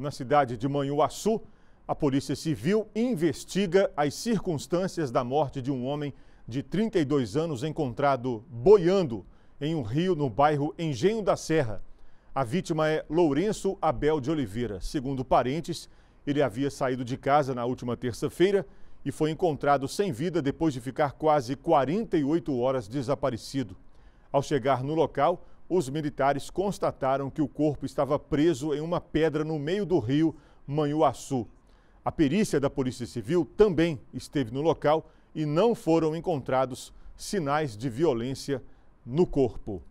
Na cidade de Manhuaçu, a Polícia Civil investiga as circunstâncias da morte de um homem de 32 anos encontrado boiando em um rio no bairro Engenho da Serra. A vítima é Lourenço Abel de Oliveira. Segundo parentes, ele havia saído de casa na última terça-feira e foi encontrado sem vida depois de ficar quase 48 horas desaparecido. Ao chegar no local, os militares constataram que o corpo estava preso em uma pedra no meio do rio Manhuaçu. A perícia da Polícia Civil também esteve no local e não foram encontrados sinais de violência no corpo.